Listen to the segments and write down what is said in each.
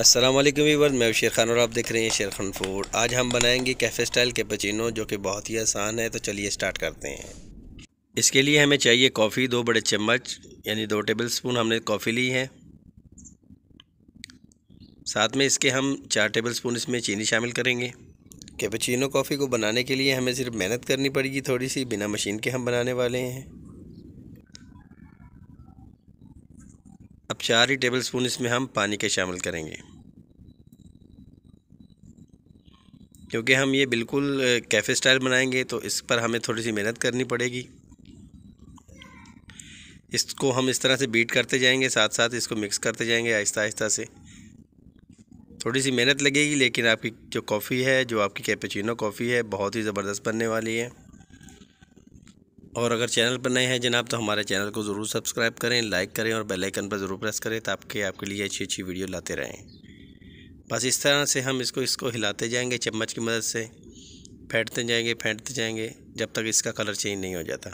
Aslam Weaver मैं शेर खान और आप देख रहे हैं शेर खान फूड आज हम बनाएंगे कैफ़े स्टाइल के पचीनो जो कि बहुत ही आसान है तो चलिए स्टार्ट करते हैं इसके लिए हमें चाहिए कॉफ़ी दो बड़े चम्मच यानी दो टेबल स्पून हमने कॉफ़ी ली है साथ में इसके हम चार टेबल स्पून इसमें चीनी शामिल करेंगे कैपेचिनो कॉफ़ी को बनाने के लिए हमें सिर्फ मेहनत करनी पड़ेगी थोड़ी सी बिना मशीन के हम बनाने वाले हैं अब चार ही टेबल स्पून इसमें हम पानी के शामिल करेंगे क्योंकि हम ये बिल्कुल कैफ़े स्टाइल बनाएंगे तो इस पर हमें थोड़ी सी मेहनत करनी पड़ेगी इसको हम इस तरह से बीट करते जाएंगे साथ साथ इसको मिक्स करते जाएंगे आहिस्ता आहिस्ता से थोड़ी सी मेहनत लगेगी लेकिन आपकी जो कॉफ़ी है जो आपकी कैपेचिनो कॉफ़ी है बहुत ही ज़बरदस्त बनने वाली है और अगर चैनल पर नए हैं जनाब तो हमारे चैनल को ज़रूर सब्सक्राइब करें लाइक करें और बेल आइकन पर ज़रूर प्रेस करें ताकि आपके लिए अच्छी अच्छी वीडियो लाते रहें बस इस तरह से हम इसको इसको हिलाते जाएंगे चम्मच की मदद से फेंटते जाएंगे फेंटते जाएंगे जब तक इसका कलर चेंज नहीं हो जाता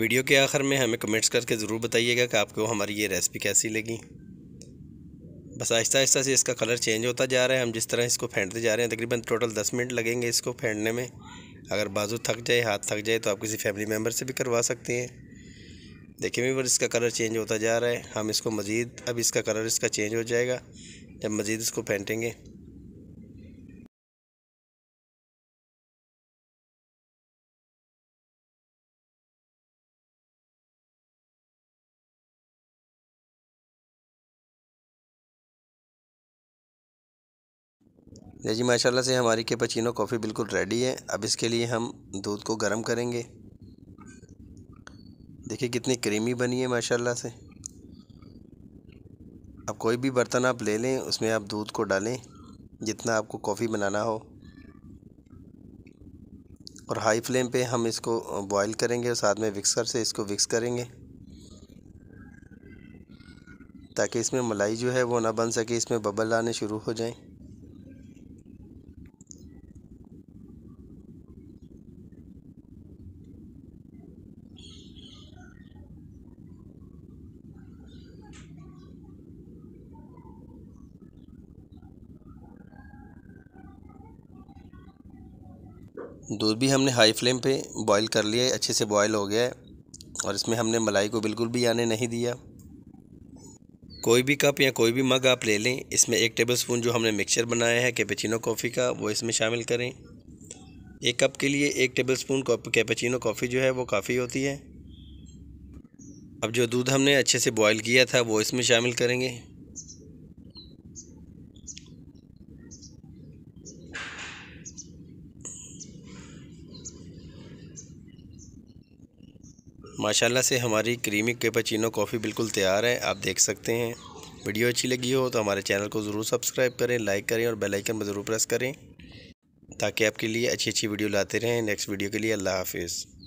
वीडियो के आखिर में हमें कमेंट्स करके ज़रूर बताइएगा कि आपको हमारी ये रेसिपी कैसी लगी बस आहिस्ता आहिस्ता से इसका कलर चेंज होता जा रहा है हम जिस तरह इसको फेंटते जा रहे हैं तकरीबन टोटल दस मिनट लगेंगे इसको फेंटने में अगर बाजू थक जाए हाथ थक जाए तो आप किसी फैमिली मेम्बर से भी करवा सकते हैं देखिए भी इसका कलर चेंज होता जा रहा है हम इसको मज़ीद अब इसका कलर इसका चेंज हो जाएगा जब मज़ीद इसको फेंटेंगे ये जी माशाल्लाह से हमारी पचीनो कॉफ़ी बिल्कुल रेडी है अब इसके लिए हम दूध को गर्म करेंगे देखिए कितनी क्रीमी बनी है माशाल्लाह से अब कोई भी बर्तन आप ले लें उसमें आप दूध को डालें जितना आपको कॉफ़ी बनाना हो और हाई फ्लेम पे हम इसको बॉईल करेंगे और साथ में विक्सर से इसको विक्स करेंगे ताकि इसमें मलाई जो है वो ना बन सके इसमें बबल आने शुरू हो जाएँ दूध भी हमने हाई फ्लेम पे बॉईल कर लिया है अच्छे से बॉईल हो गया है और इसमें हमने मलाई को बिल्कुल भी आने नहीं दिया कोई भी कप या कोई भी मग आप ले लें इसमें एक टेबलस्पून जो हमने मिक्सचर बनाया है कैपेचिनो कॉफ़ी का वो इसमें शामिल करें एक कप के लिए एक टेबल स्पून कैपेचिनो कॉफ़ी जो है वो काफ़ी होती है अब जो दूध हमने अच्छे से बॉयल किया था वो इसमें शामिल करेंगे माशाल्लाह से हमारी क्रीमी कैपाचिनो कॉफ़ी बिल्कुल तैयार है आप देख सकते हैं वीडियो अच्छी लगी हो तो हमारे चैनल को ज़रूर सब्सक्राइब करें लाइक करें और बेल आइकन पर ज़रूर प्रेस करें ताकि आपके लिए अच्छी अच्छी वीडियो लाते रहें नेक्स्ट वीडियो के लिए अल्लाह हाफिज़